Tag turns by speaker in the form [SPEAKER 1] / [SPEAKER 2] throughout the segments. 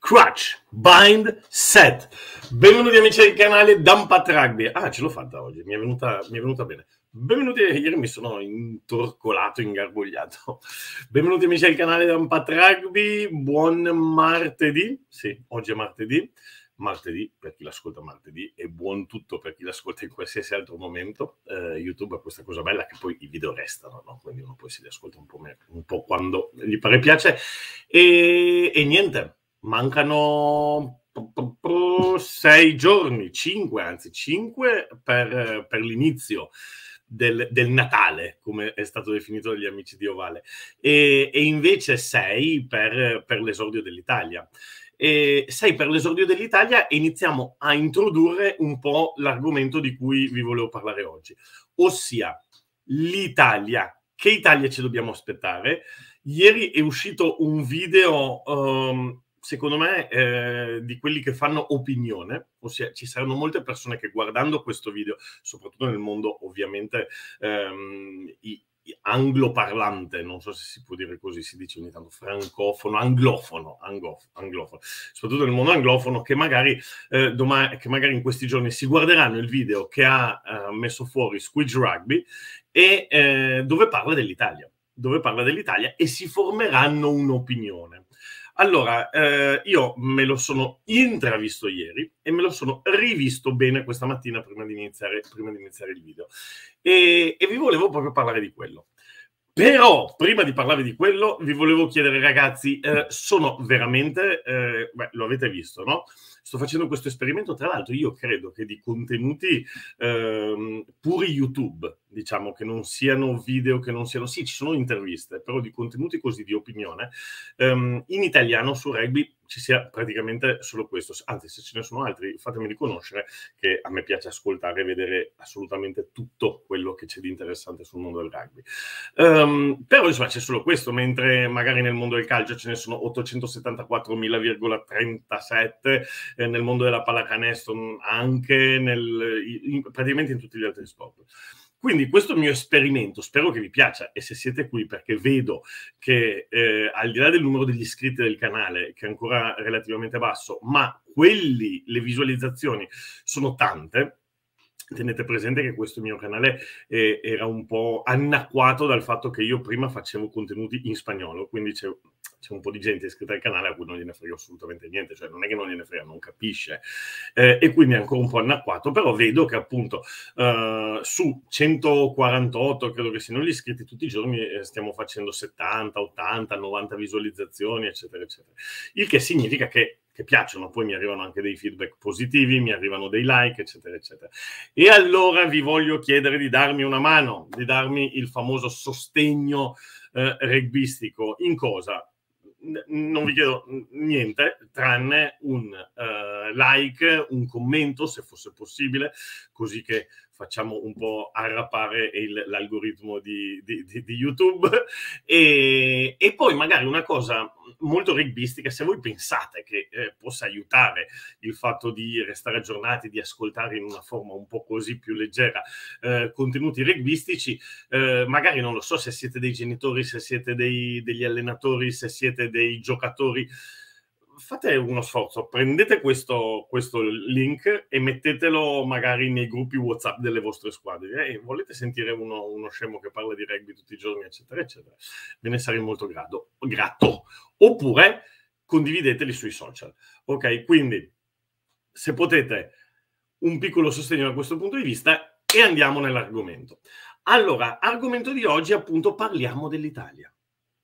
[SPEAKER 1] Crutch, Bind, Set. Benvenuti amici del canale Dampat Rugby. Ah, ce l'ho fatta oggi, mi è, venuta, mi è venuta, bene. Benvenuti, ieri mi sono intorcolato, ingarbugliato. Benvenuti amici del canale Dampat Rugby, buon martedì. Sì, oggi è martedì. Martedì per chi l'ascolta martedì e buon tutto per chi l'ascolta in qualsiasi altro momento. Eh, YouTube ha questa cosa bella che poi i video restano, no? quindi uno poi si li ascolta un po', me- un po quando gli pare piace. e, e niente, mancano sei giorni, cinque anzi, cinque per, per l'inizio. Del, del, Natale, come è stato definito dagli amici di Ovale, e, e invece sei per, per l'esordio dell'Italia. E sei per l'esordio dell'Italia e iniziamo a introdurre un po' l'argomento di cui vi volevo parlare oggi, ossia l'Italia. Che Italia ci dobbiamo aspettare? Ieri è uscito un video um, secondo me, eh, di quelli che fanno opinione, ossia ci saranno molte persone che guardando questo video, soprattutto nel mondo ovviamente ehm, i, angloparlante, non so se si può dire così, si dice ogni tanto francofono, anglofono, anglof- anglofono, soprattutto nel mondo anglofono, che magari, eh, domani, che magari in questi giorni si guarderanno il video che ha eh, messo fuori Squidge Rugby e eh, dove parla dell'Italia, dove parla dell'Italia e si formeranno un'opinione. Allora, eh, io me lo sono intravisto ieri e me lo sono rivisto bene questa mattina prima di iniziare, prima di iniziare il video. E, e vi volevo proprio parlare di quello. Però, prima di parlarvi di quello, vi volevo chiedere, ragazzi, eh, sono veramente, eh, beh, lo avete visto, no? Sto facendo questo esperimento, tra l'altro io credo che di contenuti eh, puri YouTube, diciamo che non siano video, che non siano, sì, ci sono interviste, però di contenuti così di opinione, um, in italiano su rugby ci sia praticamente solo questo, anzi se ce ne sono altri fatemi riconoscere che a me piace ascoltare e vedere assolutamente tutto quello che c'è di interessante sul mondo del rugby. Um, però insomma c'è solo questo, mentre magari nel mondo del calcio ce ne sono 874.000,37, eh, nel mondo della pallacanestro anche, nel, in, praticamente in tutti gli altri sport. Quindi questo mio esperimento spero che vi piaccia e se siete qui perché vedo che eh, al di là del numero degli iscritti del canale, che è ancora relativamente basso, ma quelli, le visualizzazioni sono tante, Tenete presente che questo mio canale eh, era un po' anacquato dal fatto che io prima facevo contenuti in spagnolo, quindi c'è c'è un po' di gente iscritta al canale a cui non gliene frega assolutamente niente, cioè non è che non gliene frega, non capisce. Eh, e quindi è ancora un po' anacquato, però vedo che appunto eh, su 148, credo che siano gli iscritti tutti i giorni, eh, stiamo facendo 70, 80, 90 visualizzazioni, eccetera, eccetera. Il che significa che piacciono, poi mi arrivano anche dei feedback positivi, mi arrivano dei like, eccetera, eccetera. E allora vi voglio chiedere di darmi una mano, di darmi il famoso sostegno eh, rugbyistico. In cosa? non vi chiedo niente tranne un uh, like, un commento se fosse possibile, così che facciamo un po' arrapare il, l'algoritmo di, di, di, di YouTube. E, e, poi magari una cosa molto rugbistica, se voi pensate che eh, possa aiutare il fatto di restare aggiornati, di ascoltare in una forma un po' così più leggera eh, contenuti rugbistici, eh, magari non lo so se siete dei genitori, se siete dei, degli allenatori, se siete dei giocatori fate uno sforzo, prendete questo, questo, link e mettetelo magari nei gruppi WhatsApp delle vostre squadre. Eh, volete sentire uno, uno, scemo che parla di rugby tutti i giorni, eccetera, eccetera. Ve ne sarei molto grado, grato. Oppure condivideteli sui social. Ok, quindi se potete un piccolo sostegno da questo punto di vista e andiamo nell'argomento. Allora, argomento di oggi appunto parliamo dell'Italia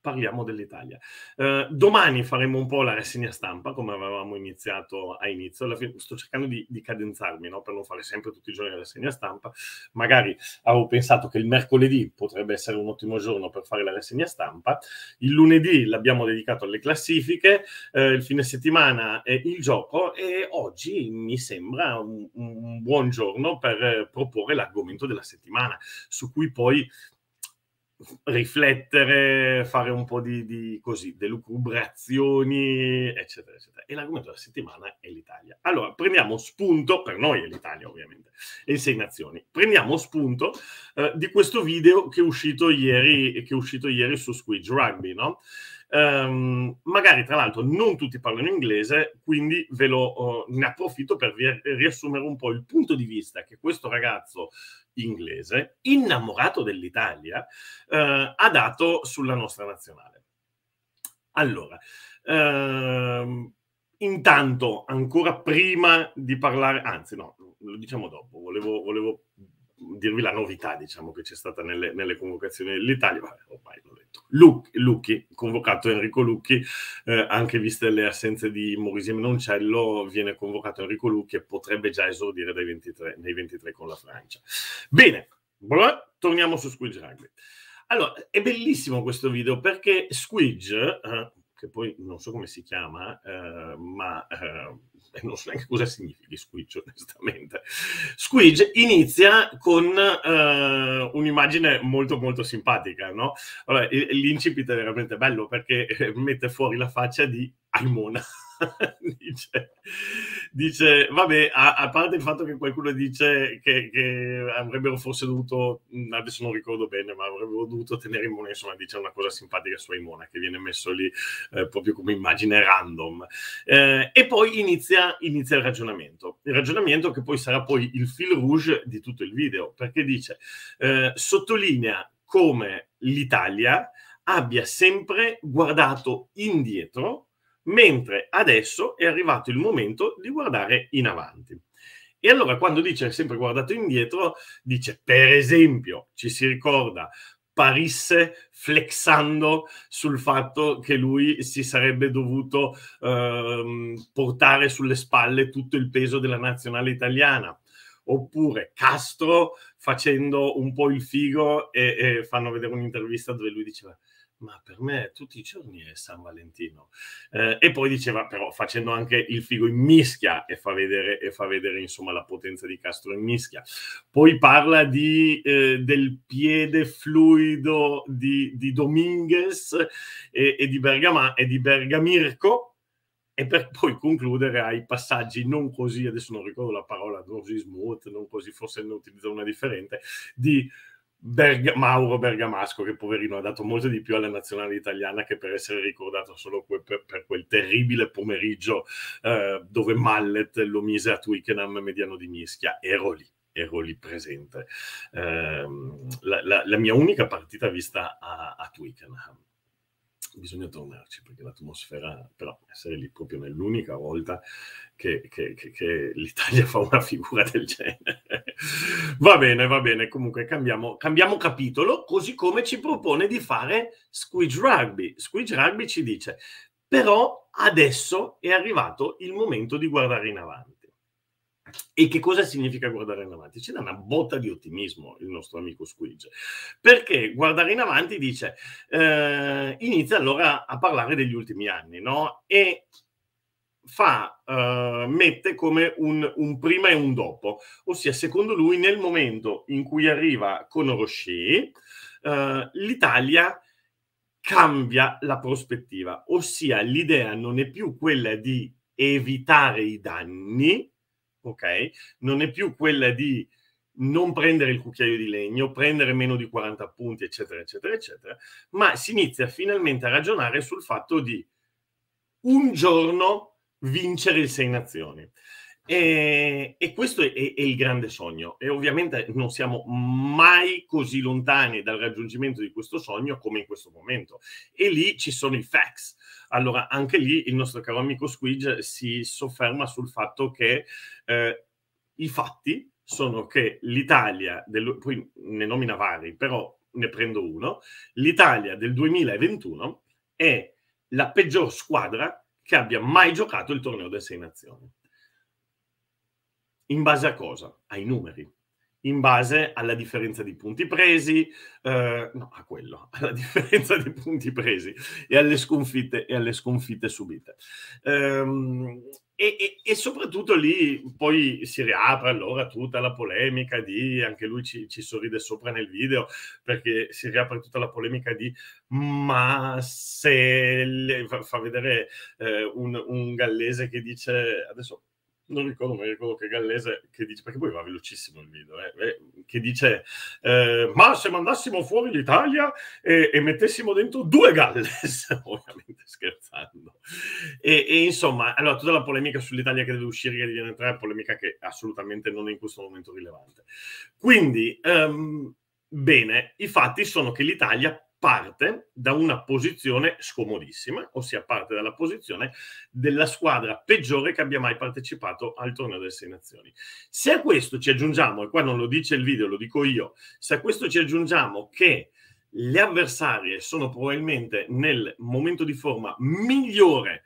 [SPEAKER 1] parliamo dell'Italia. Eh, domani faremo un po' la rassegna stampa, come avevamo iniziato a inizio. Alla fine sto cercando di, di cadenzarmi no? per non fare sempre tutti i giorni la rassegna stampa. Magari avevo pensato che il mercoledì potrebbe essere un ottimo giorno per fare la rassegna stampa. Il lunedì l'abbiamo dedicato alle classifiche, eh, il fine settimana è il gioco e oggi mi sembra un, un buon giorno per proporre l'argomento della settimana, su cui poi riflettere, fare un po' di, di così, delucubrazioni, eccetera, eccetera. E l'argomento della settimana è l'Italia. Allora, prendiamo spunto, per noi è l'Italia ovviamente, e le sei nazioni, prendiamo spunto eh, di questo video che è uscito ieri, che è uscito ieri su Squidge Rugby, no? Um, magari tra l'altro non tutti parlano inglese, quindi ve lo uh, ne approfitto per riassumere un po' il punto di vista che questo ragazzo inglese, innamorato dell'Italia, eh, ha dato sulla nostra nazionale. Allora, ehm, intanto, ancora prima di parlare, anzi no, lo diciamo dopo, volevo, volevo dirvi la novità, diciamo, che c'è stata nelle, nelle convocazioni dell'Italia. Vabbè, ormai l'ho detto. Luc, Lucchi, convocato Enrico Lucchi, eh, anche viste le assenze di Maurizio Menoncello, viene convocato Enrico Lucchi e potrebbe già esordire 23, nei 23 con la Francia. Bene, bro, torniamo su Squidge Rugby. Allora, è bellissimo questo video perché Squidge, eh, che poi non so come si chiama, eh, ma eh, non so neanche cosa significhi Squidge, onestamente. Squidge inizia con eh, un'immagine molto molto simpatica, no? Allora, l'incipit è veramente bello perché eh, mette fuori la faccia di Aimona. dice, dice, vabbè, a, a, parte il fatto che qualcuno dice che, che, avrebbero forse dovuto, mm, adesso non ricordo bene, ma avrebbero dovuto tenere in mona, insomma, dice una cosa simpatica su Imona che viene messo lì eh, proprio come immagine random. Eh, e poi inizia, inizia il ragionamento, il ragionamento che poi sarà poi il fil rouge di tutto il video, perché dice, eh, sottolinea come l'Italia abbia sempre guardato indietro mentre adesso è arrivato il momento di guardare in avanti. E allora quando dice sempre guardato indietro, dice per esempio, ci si ricorda Parisse flexando sul fatto che lui si sarebbe dovuto ehm, portare sulle spalle tutto il peso della nazionale italiana, oppure Castro facendo un po' il figo e, e fanno vedere un'intervista dove lui diceva ma per me tutti i giorni è San Valentino. Eh, e poi diceva, però, facendo anche il figo in mischia e fa vedere, e fa vedere insomma, la potenza di Castro in mischia. Poi parla di, eh, del piede fluido di, di Dominguez e, e, di Bergama, e di Bergamirco. E per poi concludere ai passaggi non così, adesso non ricordo la parola, non così smooth, non così, forse ne utilizzo una differente, di Berga- Mauro Bergamasco, che poverino ha dato molto di più alla nazionale italiana che per essere ricordato solo que- per-, per, quel terribile pomeriggio eh, dove Mallet lo mise a Twickenham mediano di mischia. Ero lì, ero lì presente. Eh, la-, la-, la, mia unica partita vista a, a Twickenham bisogna tornarci perché l'atmosfera, però essere lì proprio nell'unica volta che, che, che, che, l'Italia fa una figura del genere. va bene, va bene, comunque cambiamo, cambiamo, capitolo, così come ci propone di fare Squidge Rugby. Squidge Rugby ci dice, però adesso è arrivato il momento di guardare in avanti. E che cosa significa guardare in avanti? Ci dà una botta di ottimismo il nostro amico Squidge, perché guardare in avanti dice, eh, inizia allora a parlare degli ultimi anni, no? E fa, eh, mette come un, un, prima e un dopo, ossia secondo lui nel momento in cui arriva con Roshi, eh, l'Italia cambia la prospettiva, ossia l'idea non è più quella di evitare i danni, ok? Non è più quella di non prendere il cucchiaio di legno, prendere meno di 40 punti, eccetera, eccetera, eccetera, ma si inizia finalmente a ragionare sul fatto di un giorno vincere il Sei Nazioni. E, e questo è, è, il grande sogno e ovviamente non siamo mai così lontani dal raggiungimento di questo sogno come in questo momento e lì ci sono i facts. Allora anche lì il nostro caro amico Squidge si sofferma sul fatto che eh, i fatti sono che l'Italia, del, poi ne nomina vari, però ne prendo uno, l'Italia del 2021 è la peggior squadra che abbia mai giocato il torneo delle sei nazioni. In base a cosa? Ai numeri. In base alla differenza di punti presi, eh, no, a quello, alla differenza di punti presi e alle sconfitte, e alle sconfitte subite. Ehm, e, e, e, soprattutto lì poi si riapre allora tutta la polemica di, anche lui ci, ci, sorride sopra nel video, perché si riapre tutta la polemica di ma se le, fa, vedere eh, un, un gallese che dice adesso non ricordo, ma ricordo che Gallese che dice, perché poi va velocissimo il video, eh, eh, che dice, eh, ma se mandassimo fuori l'Italia e, e mettessimo dentro due Galles, ovviamente scherzando. E, e, insomma, allora tutta la polemica sull'Italia che deve uscire, che deve entrare, è polemica che assolutamente non è in questo momento rilevante. Quindi, um, bene, i fatti sono che l'Italia parte da una posizione scomodissima, ossia parte dalla posizione della squadra peggiore che abbia mai partecipato al torneo delle Sei Nazioni. Se a questo ci aggiungiamo, e qua non lo dice il video, lo dico io, se a questo ci aggiungiamo che le avversarie sono probabilmente nel momento di forma migliore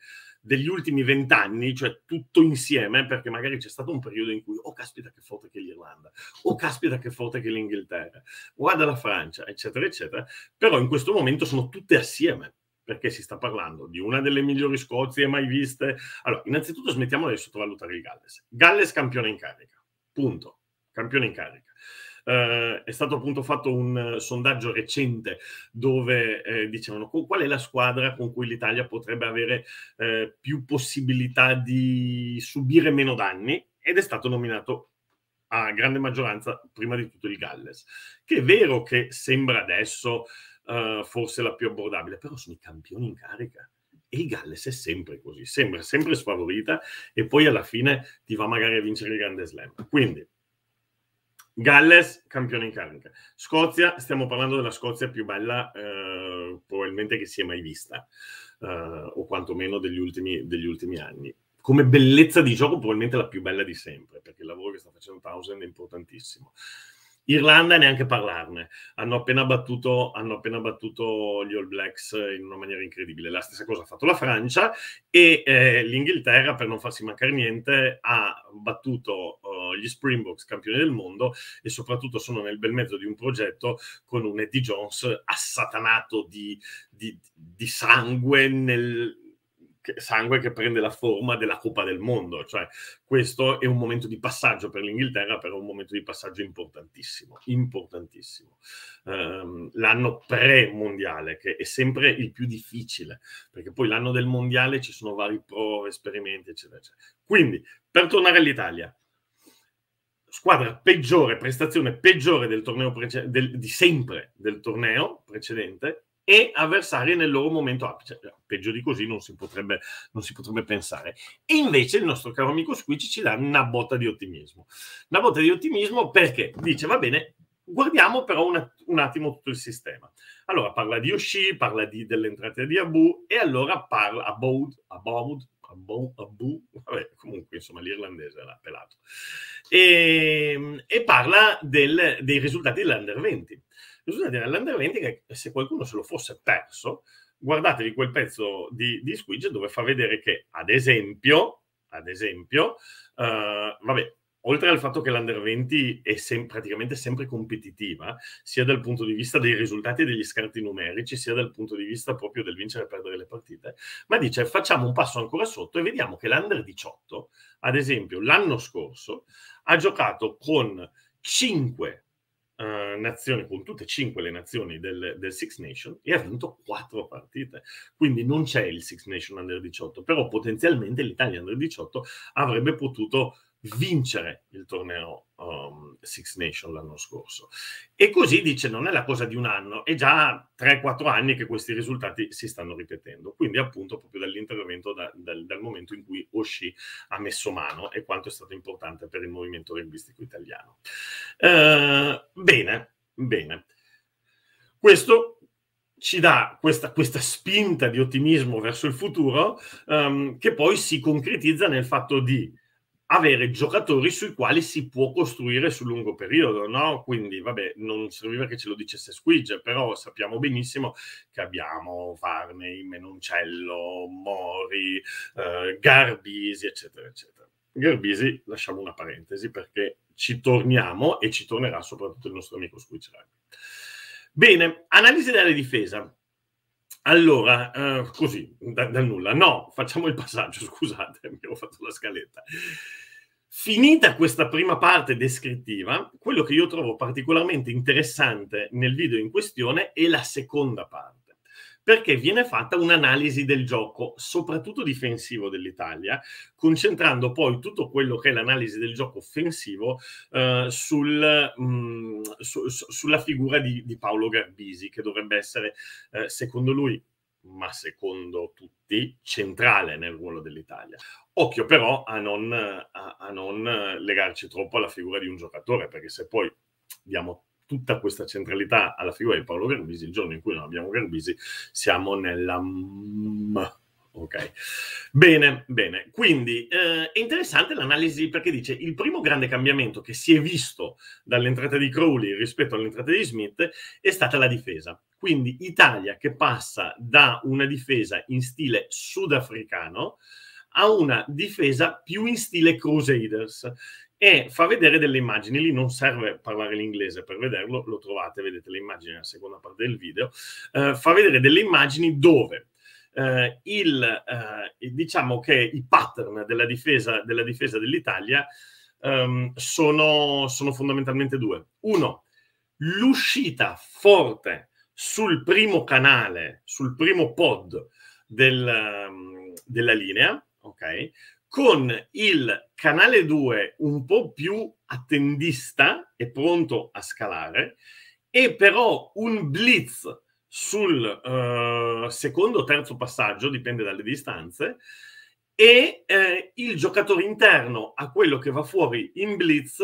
[SPEAKER 1] degli ultimi vent'anni, cioè tutto insieme, perché magari c'è stato un periodo in cui, oh caspita che forte che l'Irlanda, oh caspita che forte che l'Inghilterra, guarda la Francia, eccetera, eccetera, però in questo momento sono tutte assieme, perché si sta parlando di una delle migliori Scozie mai viste. Allora, innanzitutto smettiamo di sottovalutare il Galles. Galles campione in carica, punto, campione in carica eh, è stato appunto fatto un eh, sondaggio recente dove eh, dicevano qual è la squadra con cui l'Italia potrebbe avere eh, più possibilità di subire meno danni ed è stato nominato a grande maggioranza prima di tutto il Galles, che è vero che sembra adesso eh, forse la più abbordabile, però sono i campioni in carica e il Galles è sempre così, sembra sempre sfavorita e poi alla fine ti va magari a vincere il Grande Slam. Quindi Galles, campione in carica. Scozia, stiamo parlando della Scozia più bella eh, probabilmente che si è mai vista, eh, o quantomeno degli ultimi, degli ultimi, anni. Come bellezza di gioco, probabilmente la più bella di sempre, perché il lavoro che sta facendo Townsend è importantissimo. Irlanda neanche parlarne. Hanno appena, battuto, hanno appena battuto gli All Blacks in una maniera incredibile. La stessa cosa ha fatto la Francia e eh, l'Inghilterra, per non farsi mancare niente, ha battuto uh, gli Springboks campioni del mondo e soprattutto sono nel bel mezzo di un progetto con un Eddie Jones assatanato di, di, di sangue nel, sangue che prende la forma della Coppa del Mondo, cioè questo è un momento di passaggio per l'Inghilterra, però un momento di passaggio importantissimo, importantissimo. Um, l'anno pre-mondiale, che è sempre il più difficile, perché poi l'anno del mondiale ci sono vari pro, esperimenti, eccetera, eccetera. Quindi, per tornare all'Italia, squadra peggiore, prestazione peggiore del torneo prece- del, di sempre del torneo precedente, e avversari nel loro momento apice. Ah, cioè, peggio di così non si potrebbe, non si potrebbe pensare. E invece il nostro caro amico Squitch ci dà una botta di ottimismo. Una botta di ottimismo perché dice, va bene, guardiamo però un, un attimo tutto il sistema. Allora parla di Yoshi, parla di, delle di Abu e allora parla about, about, Abou, Abou, vabbè, comunque insomma l'irlandese l'ha pelato, e, ehm, e parla del, dei risultati dell'Under 20 risultati nell'under 20 che se qualcuno se lo fosse perso, guardatevi quel pezzo di, di Squidge dove fa vedere che, ad esempio, ad esempio uh, vabbè, oltre al fatto che l'under 20 è sem- praticamente sempre competitiva, sia dal punto di vista dei risultati e degli scarti numerici, sia dal punto di vista proprio del vincere e perdere le partite, ma dice facciamo un passo ancora sotto e vediamo che l'under 18, ad esempio l'anno scorso, ha giocato con 5 eh, nazioni, con tutte e cinque le nazioni del, del Six Nation e ha vinto quattro partite. Quindi non c'è il Six Nation Under 18, però potenzialmente l'Italia Under 18 avrebbe potuto vincere il torneo um, Six Nation l'anno scorso. E così dice, non è la cosa di un anno, è già 3-4 anni che questi risultati si stanno ripetendo. Quindi appunto proprio dall'intervento, da, dal, dal, momento in cui Oshi ha messo mano e quanto è stato importante per il movimento linguistico italiano. Uh, bene, bene. Questo ci dà questa, questa, spinta di ottimismo verso il futuro um, che poi si concretizza nel fatto di avere giocatori sui quali si può costruire sul lungo periodo, no? Quindi, vabbè, non serviva che ce lo dicesse Squidge, però sappiamo benissimo che abbiamo Varney, Menoncello, Mori, eh, Garbisi, eccetera, eccetera. Garbisi, lasciamo una parentesi perché ci torniamo e ci tornerà soprattutto il nostro amico Squidge Bene, analisi della difesa. Allora, eh, così, dal da nulla. No, facciamo il passaggio, scusate, mi ho fatto la scaletta. Finita questa prima parte descrittiva, quello che io trovo particolarmente interessante nel video in questione è la seconda parte perché viene fatta un'analisi del gioco, soprattutto difensivo dell'Italia, concentrando poi tutto quello che è l'analisi del gioco offensivo eh, sul, mh, mm, su, sulla figura di, di, Paolo Garbisi, che dovrebbe essere, eh, secondo lui, ma secondo tutti, centrale nel ruolo dell'Italia. Occhio però a non, a, a non legarci troppo alla figura di un giocatore, perché se poi diamo tutta questa centralità alla figura di Paolo Garbisi, il giorno in cui non abbiamo Garbisi siamo nella... Ok, bene, bene. Quindi eh, è interessante l'analisi perché dice il primo grande cambiamento che si è visto dall'entrata di Crowley rispetto all'entrata di Smith è stata la difesa. Quindi Italia che passa da una difesa in stile sudafricano a una difesa più in stile Crusaders e fa vedere delle immagini. Lì non serve parlare l'inglese per vederlo, lo trovate, vedete le immagini nella seconda parte del video. Eh, fa vedere delle immagini dove eh, il, eh, diciamo che i pattern della difesa, della difesa dell'Italia ehm, sono, sono fondamentalmente due. Uno, l'uscita forte sul primo canale, sul primo pod del, ehm, della linea, ok? con il canale 2 un po' più attendista e pronto a scalare, e però un blitz sul uh, secondo o terzo passaggio, dipende dalle distanze, e eh, il giocatore interno a quello che va fuori in blitz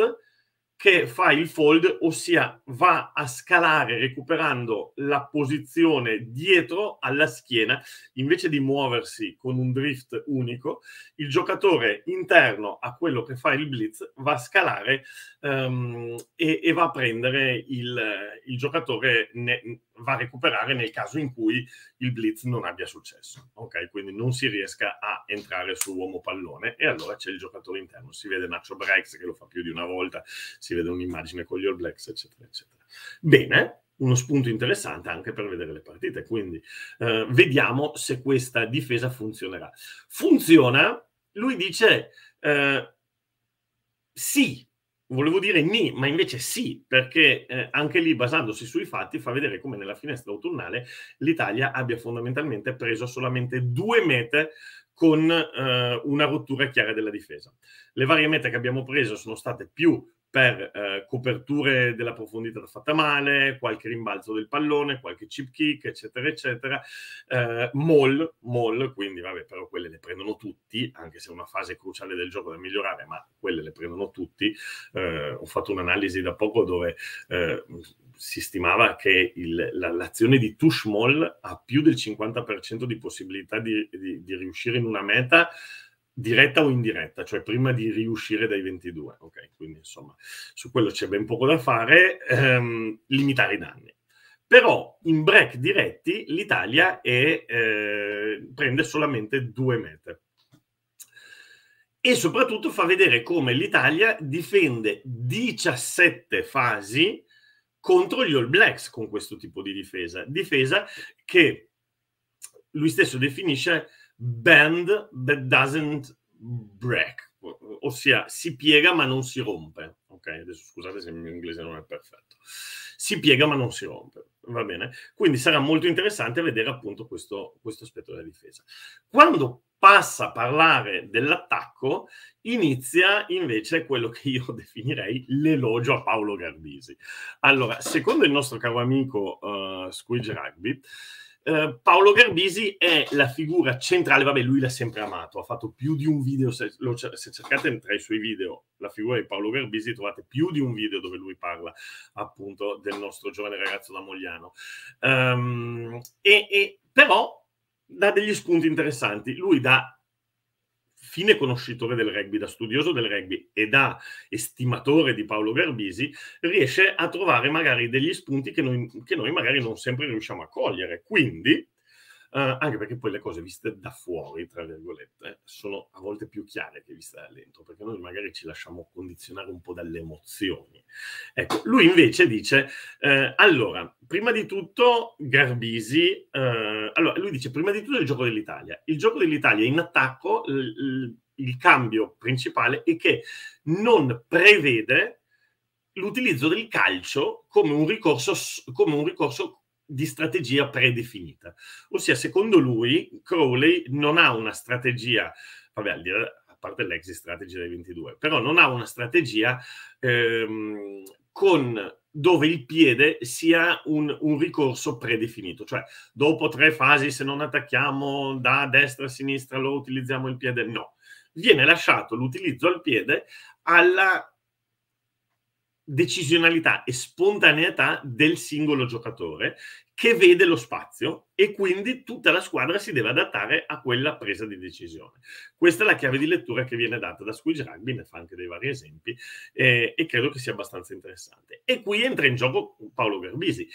[SPEAKER 1] che fa il fold, ossia va a scalare recuperando la posizione dietro alla schiena, invece di muoversi con un drift unico, il giocatore interno a quello che fa il blitz va a scalare um, e, e, va a prendere il, il giocatore ne, va a recuperare nel caso in cui il blitz non abbia successo, ok? Quindi non si riesca a entrare su uomo pallone e allora c'è il giocatore interno, si vede Nacho Brex che lo fa più di una volta, si vede un'immagine con gli All Blacks, eccetera, eccetera. Bene, uno spunto interessante anche per vedere le partite, quindi eh, vediamo se questa difesa funzionerà. Funziona? Lui dice eh, sì, Volevo dire ni, ma invece sì, perché eh, anche lì, basandosi sui fatti, fa vedere come nella finestra autunnale l'Italia abbia fondamentalmente preso solamente due mete con eh, una rottura chiara della difesa. Le varie mete che abbiamo preso sono state più per eh, coperture della profondità fatta male, qualche rimbalzo del pallone, qualche chip kick, eccetera, eccetera. Eh, mall, mall, quindi vabbè, però quelle le prendono tutti, anche se è una fase cruciale del gioco da migliorare, ma quelle le prendono tutti. Eh, ho fatto un'analisi da poco dove eh, si stimava che il, la, l'azione di touch mall ha più del 50% di possibilità di, di, di riuscire in una meta diretta o indiretta, cioè prima di riuscire dai 22. Ok, quindi insomma su quello c'è ben poco da fare, ehm, limitare i danni. Però in break diretti l'Italia è, eh, prende solamente due mete. E soprattutto fa vedere come l'Italia difende 17 fasi contro gli All Blacks con questo tipo di difesa. Difesa che lui stesso definisce bend that doesn't break, ossia si piega ma non si rompe. Ok, adesso scusate se il mio inglese non è perfetto. Si piega ma non si rompe, va bene? Quindi sarà molto interessante vedere appunto questo, questo aspetto della difesa. Quando passa a parlare dell'attacco, inizia invece quello che io definirei l'elogio a Paolo Gardisi. Allora, secondo il nostro caro amico uh, Squidge Rugby, Ehm, Paolo Garbisi è la figura centrale, vabbè lui l'ha sempre amato, ha fatto più di un video, se, lo, se cercate tra i suoi video la figura di Paolo Garbisi trovate più di un video dove lui parla appunto del nostro giovane ragazzo da Mogliano. Um, e, e, però dà degli spunti interessanti, lui da fine conoscitore del rugby, da studioso del rugby e da estimatore di Paolo Garbisi, riesce a trovare magari degli spunti che noi, che noi magari non sempre riusciamo a cogliere. Quindi eh, anche perché poi le cose viste da fuori, tra virgolette, sono a volte più chiare che viste da dentro, perché noi magari ci lasciamo condizionare un po' dalle emozioni. Ecco, lui invece dice, eh, allora, prima di tutto Garbisi, eh, allora, lui dice, prima di tutto il gioco dell'Italia. Il gioco dell'Italia in attacco, il, il cambio principale è che non prevede l'utilizzo del calcio come un ricorso, come un ricorso di strategia predefinita. Ossia, secondo lui, Crowley non ha una strategia, vabbè, a parte l'exit strategy del 22, però non ha una strategia ehm, con dove il piede sia un, un, ricorso predefinito, cioè dopo tre fasi se non attacchiamo da destra a sinistra lo utilizziamo il piede, no. Viene lasciato l'utilizzo al piede alla decisionalità e spontaneità del singolo giocatore che vede lo spazio e quindi tutta la squadra si deve adattare a quella presa di decisione. Questa è la chiave di lettura che viene data da Squidge Rugby, ne fa anche dei vari esempi eh, e credo che sia abbastanza interessante. E qui entra in gioco Paolo Garbisi.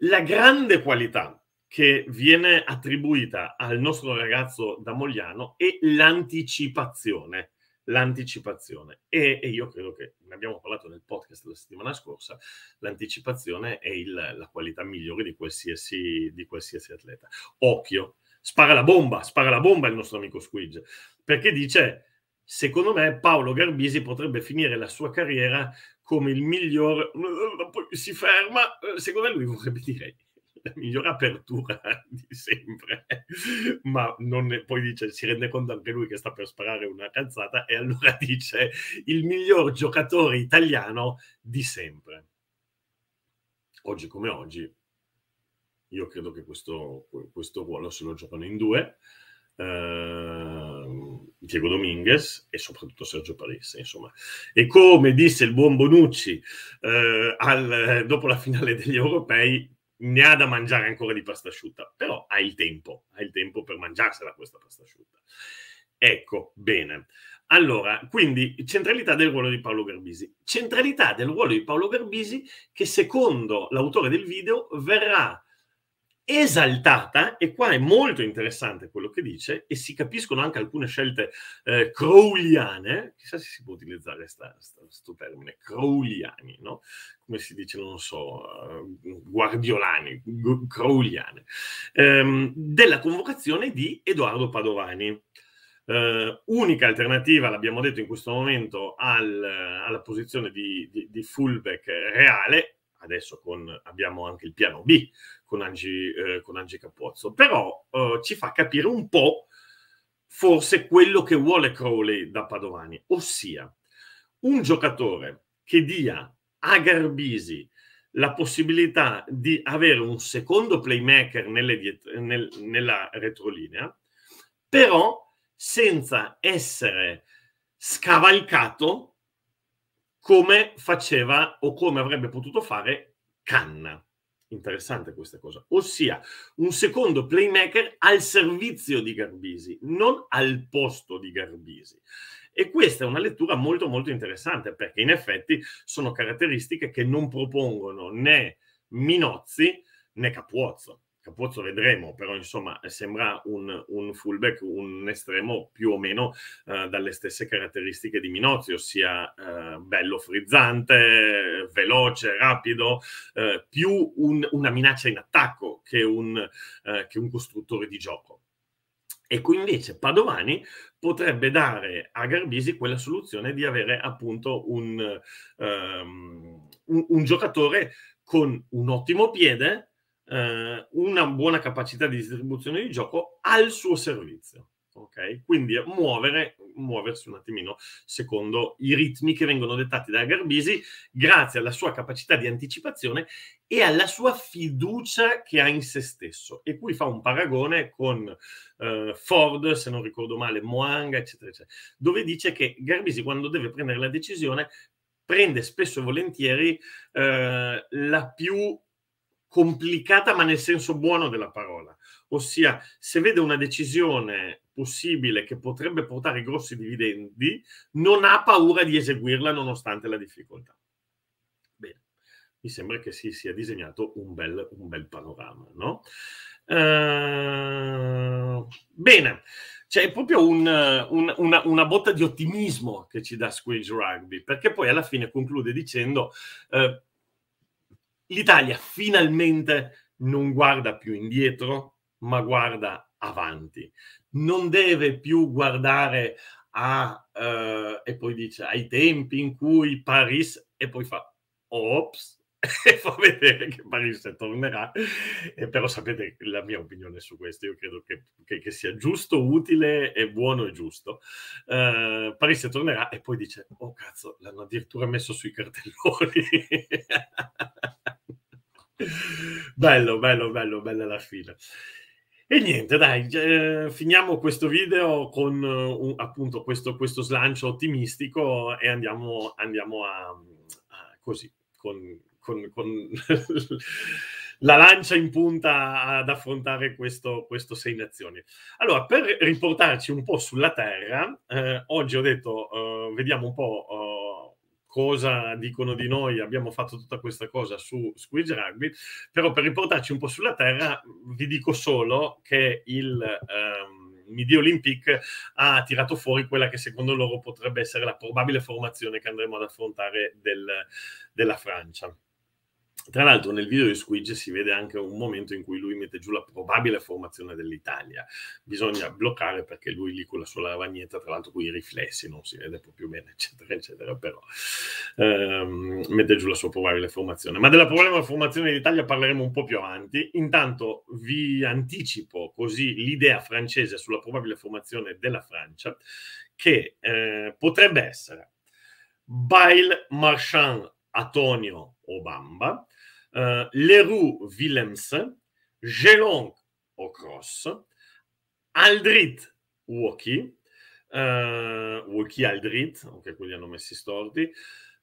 [SPEAKER 1] La grande qualità che viene attribuita al nostro ragazzo da Mogliano è l'anticipazione l'anticipazione. E, e, io credo che ne abbiamo parlato nel podcast la settimana scorsa, l'anticipazione è il, la qualità migliore di qualsiasi, di qualsiasi atleta. Occhio, spara la bomba, spara la bomba il nostro amico Squidge, perché dice secondo me Paolo Garbisi potrebbe finire la sua carriera come il miglior si ferma eh, secondo me lui vorrebbe dire la migliore apertura di sempre, ma ne, poi dice, si rende conto anche lui che sta per sparare una cazzata e allora dice il miglior giocatore italiano di sempre. Oggi come oggi, io credo che questo, questo ruolo se lo giocano in due. Uh, Diego Dominguez e soprattutto Sergio Parisse. Insomma. E come disse il buon Bonucci uh, al, dopo la finale degli europei, ne ha da mangiare ancora di pasta asciutta, però ha il tempo, ha il tempo per mangiarsela questa pasta asciutta. Ecco, bene. Allora, quindi centralità del ruolo di Paolo Garbisi. Centralità del ruolo di Paolo Garbisi che secondo l'autore del video verrà esaltata, e qua è molto interessante quello che dice, e si capiscono anche alcune scelte eh, crowliane, chissà se si può utilizzare questo termine, crowliani, no? come si dice, non so, eh, guardiolani, crowliane, ehm, della convocazione di Edoardo Padovani. Eh, unica alternativa, l'abbiamo detto in questo momento, al, alla posizione di, di, di fullback reale, adesso con, abbiamo anche il piano B con Angi, eh, con Angi Capozzo, però eh, ci fa capire un po' forse quello che vuole Crowley da Padovani, ossia un giocatore che dia a Garbisi la possibilità di avere un secondo playmaker diet- nel, nella retrolinea, però senza essere scavalcato come faceva o come avrebbe potuto fare Canna. Interessante questa cosa, ossia un secondo playmaker al servizio di Garbisi, non al posto di Garbisi. E questa è una lettura molto molto interessante perché in effetti sono caratteristiche che non propongono né Minozzi né Capuozzo. Capozzo vedremo, però insomma sembra un, un fullback, un estremo più o meno eh, dalle stesse caratteristiche di Minozzi, ossia eh, bello frizzante, veloce, rapido, eh, più un, una minaccia in attacco che un, eh, che un costruttore di gioco. E qui invece Padovani potrebbe dare a Garbisi quella soluzione di avere appunto un, um, un giocatore con un ottimo piede eh, una buona capacità di distribuzione di gioco al suo servizio. Okay? Quindi muovere, muoversi un attimino secondo i ritmi che vengono dettati da Garbisi, grazie alla sua capacità di anticipazione e alla sua fiducia che ha in se stesso. E qui fa un paragone con eh, Ford, se non ricordo male, Moanga, eccetera, eccetera, dove dice che Garbisi quando deve prendere la decisione prende spesso e volentieri eh, la più complicata, ma nel senso buono della parola. Ossia, se vede una decisione possibile che potrebbe portare grossi dividendi, non ha paura di eseguirla nonostante la difficoltà. Bene, mi sembra che si sia disegnato un bel, un bel panorama, no? Uh, bene, c'è proprio un, un, una, una, botta di ottimismo che ci dà Squidge Rugby, perché poi alla fine conclude dicendo eh, L'Italia finalmente non guarda più indietro, ma guarda avanti. Non deve più guardare a, eh, e poi dice, ai tempi in cui Paris, e poi fa, ops, e fa vedere che Paris tornerà. E però sapete la mia opinione su questo, io credo che, che, che sia giusto, utile e buono e giusto. Uh, Paris tornerà e poi dice, oh cazzo, l'hanno addirittura messo sui cartelloni. bello, bello, bello, bella la fila. E niente, dai, eh, finiamo questo video con uh, appunto questo, questo, slancio ottimistico e andiamo, andiamo a, a, così, con, con, con la lancia in punta ad affrontare questo, questo Sei Nazioni. Allora, per riportarci un po' sulla terra, eh, oggi ho detto, eh, vediamo un po' eh, cosa dicono di noi, abbiamo fatto tutta questa cosa su Squidge Rugby, però per riportarci un po' sulla terra vi dico solo che il... Ehm, Midi Olympic ha tirato fuori quella che secondo loro potrebbe essere la probabile formazione che andremo ad affrontare del, della Francia. Tra l'altro nel video di Squidge si vede anche un momento in cui lui mette giù la probabile formazione dell'Italia. Bisogna bloccare perché lui lì con la sua lavagnetta, tra l'altro con i riflessi non si vede proprio bene, eccetera, eccetera, però ehm, mette giù la sua probabile formazione. Ma della probabile formazione dell'Italia parleremo un po' più avanti. Intanto vi anticipo così l'idea francese sulla probabile formazione della Francia, che eh, potrebbe essere Bail Marchand Antonio Obamba, eh, Leroux Willems, Gelon O'Cross, Aldrit Woki, eh, Woki Aldrit, ok, quelli hanno messi storti,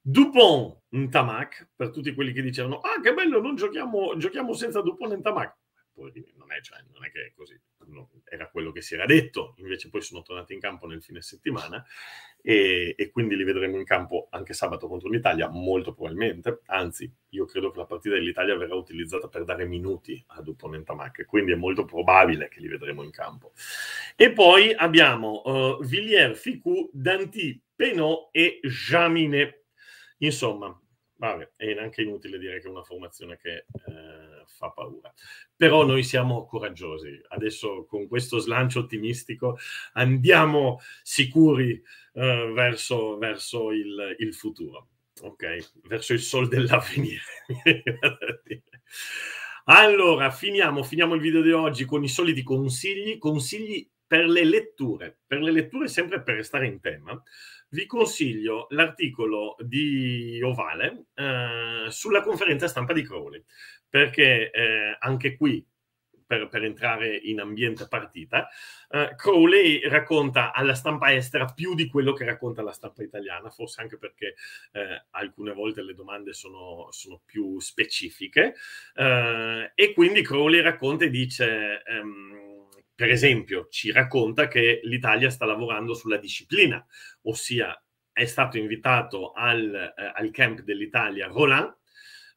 [SPEAKER 1] Dupont Ntamak, per tutti quelli che dicevano, ah che bello, non giochiamo, giochiamo senza Dupont Ntamak poi non è, cioè, non è che è così, no, era quello che si era detto, invece poi sono tornati in campo nel fine settimana e, e quindi li vedremo in campo anche sabato contro l'Italia, molto probabilmente, anzi io credo che la partita dell'Italia verrà utilizzata per dare minuti ad opponente quindi è molto probabile che li vedremo in campo. E poi abbiamo uh, Villiers, Ficou, Danti, Penot e Jaminet. Insomma, vabbè, è anche inutile dire che è una formazione che... Eh, fa paura. Però noi siamo coraggiosi. Adesso con questo slancio ottimistico andiamo sicuri eh, verso, verso il, il futuro. Ok, verso il sol dell'avvenire. allora, finiamo, finiamo il video di oggi con i soliti consigli, consigli per le letture, per le letture sempre per restare in tema vi consiglio l'articolo di Ovale eh, sulla conferenza stampa di Crowley, perché eh, anche qui, per, per, entrare in ambiente partita, eh, Crowley racconta alla stampa estera più di quello che racconta la stampa italiana, forse anche perché eh, alcune volte le domande sono, sono più specifiche, eh, e quindi Crowley racconta e dice... Ehm, per esempio, ci racconta che l'Italia sta lavorando sulla disciplina, ossia è stato invitato al, eh, al camp dell'Italia Roland,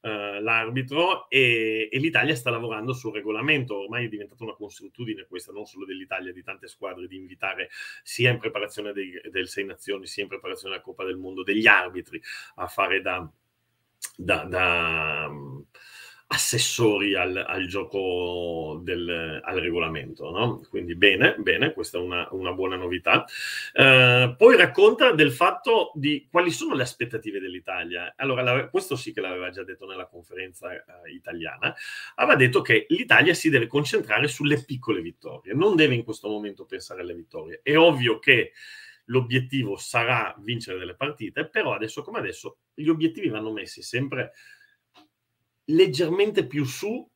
[SPEAKER 1] eh, l'arbitro, e, e, l'Italia sta lavorando sul regolamento. Ormai è diventata una consuetudine questa, non solo dell'Italia, di tante squadre, di invitare sia in preparazione dei, del Sei Nazioni, sia in preparazione della Coppa del Mondo, degli arbitri a fare da, da, da assessori al, al gioco del al regolamento. No? Quindi bene, bene, questa è una, una buona novità. Eh, poi racconta del fatto di quali sono le aspettative dell'Italia. Allora, la, questo sì che l'aveva già detto nella conferenza eh, italiana, aveva detto che l'Italia si deve concentrare sulle piccole vittorie, non deve in questo momento pensare alle vittorie. È ovvio che l'obiettivo sarà vincere delle partite, però adesso come adesso gli obiettivi vanno messi sempre leggermente più su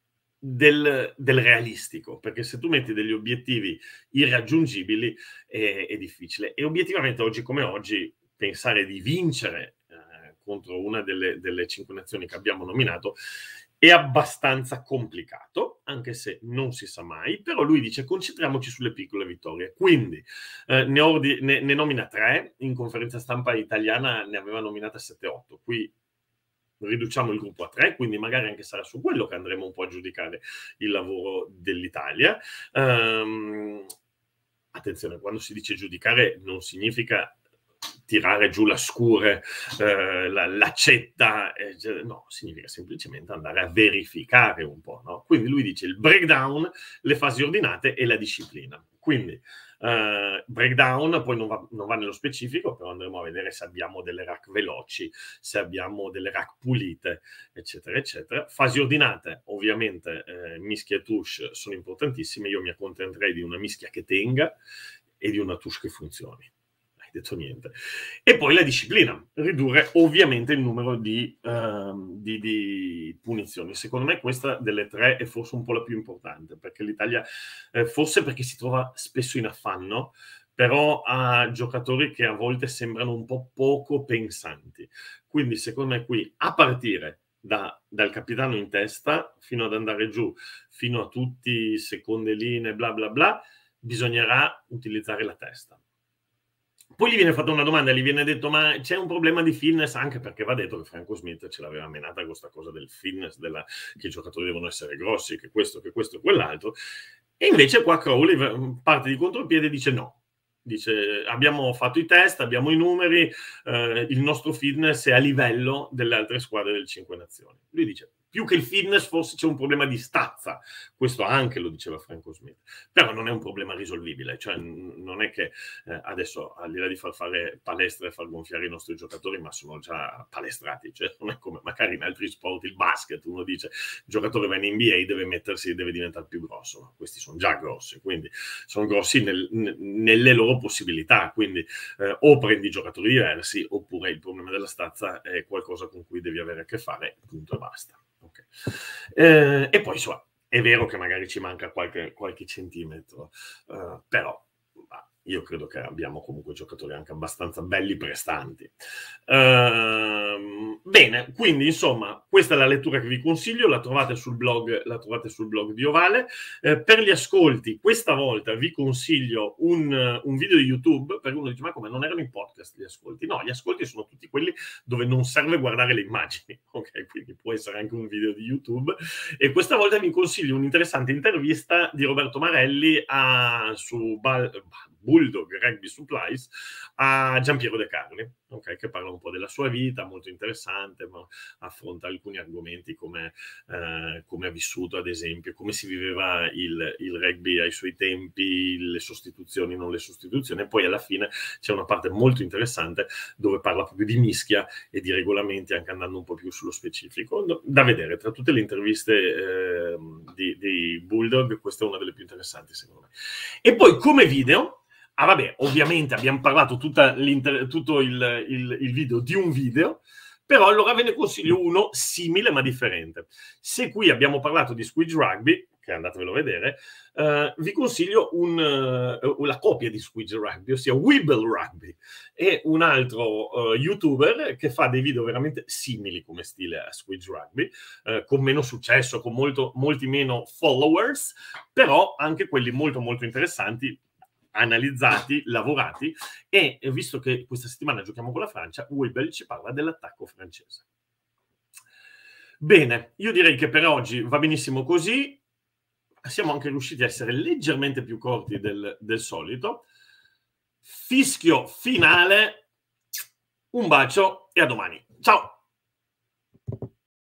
[SPEAKER 1] del, del, realistico, perché se tu metti degli obiettivi irraggiungibili è, è, difficile. E obiettivamente oggi come oggi pensare di vincere eh, contro una delle, delle, cinque nazioni che abbiamo nominato è abbastanza complicato, anche se non si sa mai, però lui dice concentriamoci sulle piccole vittorie. Quindi eh, ne, ordi, ne, ne nomina tre, in conferenza stampa italiana ne aveva nominata 7-8, qui riduciamo il gruppo a tre, quindi magari anche sarà su quello che andremo un po' a giudicare il lavoro dell'Italia. Um, attenzione, quando si dice giudicare non significa tirare giù la scure, eh, l'accetta, eh, cioè, no, significa semplicemente andare a verificare un po'. No? Quindi lui dice il breakdown, le fasi ordinate e la disciplina. Quindi Uh, breakdown, poi non va, non va, nello specifico, però andremo a vedere se abbiamo delle rack veloci, se abbiamo delle rack pulite, eccetera, eccetera. Fasi ordinate, ovviamente, eh, mischia e touche sono importantissime. Io mi accontenterei di una mischia che tenga e di una touche che funzioni detto niente. E poi la disciplina, ridurre ovviamente il numero di, uh, di, di, punizioni. Secondo me questa delle tre è forse un po' la più importante, perché l'Italia, eh, forse perché si trova spesso in affanno, però ha giocatori che a volte sembrano un po' poco pensanti. Quindi secondo me qui, a partire da, dal capitano in testa fino ad andare giù, fino a tutti seconde linee, bla bla bla, bisognerà utilizzare la testa poi gli viene fatta una domanda, gli viene detto: Ma c'è un problema di fitness? Anche perché va detto che Franco Smith ce l'aveva menata con questa cosa del fitness, della, che i giocatori devono essere grossi, che questo, che questo, e quell'altro. E invece qua Crowley parte di contropiede e dice: No, dice abbiamo fatto i test, abbiamo i numeri, eh, il nostro fitness è a livello delle altre squadre del cinque nazioni. Lui dice più che il fitness forse c'è un problema di stazza, questo anche lo diceva Franco Smith, però non è un problema risolvibile, cioè non è che eh, adesso al di là di far fare palestra e far gonfiare i nostri giocatori, ma sono già palestrati, cioè non è come magari in altri sport, il basket, uno dice il giocatore va in NBA, deve mettersi, deve diventare più grosso, ma questi sono già grossi, quindi sono grossi nel, nelle loro possibilità, quindi eh, o prendi giocatori diversi oppure il problema della stazza è qualcosa con cui devi avere a che fare, punto e basta anche. Eh, e poi insomma, è vero che magari ci manca qualche, qualche centimetro, eh, però io credo che abbiamo comunque giocatori anche abbastanza belli prestanti. Ehm, bene, quindi insomma, questa è la lettura che vi consiglio, la trovate sul blog, trovate sul blog di Ovale. Eh, per gli ascolti, questa volta vi consiglio un, un video di YouTube, perché uno dice, ma come non erano i podcast gli ascolti? No, gli ascolti sono tutti quelli dove non serve guardare le immagini, ok? Quindi può essere anche un video di YouTube. E questa volta vi consiglio un'interessante intervista di Roberto Marelli a, ah, su... Bal, Bulldog Rugby Supplies, a Giampiero De Carne, okay, che parla un po' della sua vita, molto interessante, ma affronta alcuni argomenti come, eh, come ha vissuto, ad esempio, come si viveva il, il, rugby ai suoi tempi, le sostituzioni, non le sostituzioni. E poi alla fine c'è una parte molto interessante dove parla proprio di mischia e di regolamenti, anche andando un po' più sullo specifico. Da vedere, tra tutte le interviste eh, di, di Bulldog, questa è una delle più interessanti, secondo me. E poi come video Ah vabbè, ovviamente abbiamo parlato tutto il, il, il video di un video, però allora ve ne consiglio uno simile ma differente. Se qui abbiamo parlato di Squidge Rugby, che andatevelo a vedere, eh, vi consiglio un, uh, la copia di Squidge Rugby, ossia Weeble Rugby. È un altro uh, youtuber che fa dei video veramente simili come stile a Squidge Rugby, eh, con meno successo, con molto, molti meno followers, però anche quelli molto molto interessanti analizzati, lavorati e eh, visto che questa settimana giochiamo con la Francia, Weibel ci parla dell'attacco francese. Bene, io direi che per oggi va benissimo così, siamo anche riusciti a essere leggermente più corti del, del solito. Fischio finale, un bacio e a domani. Ciao!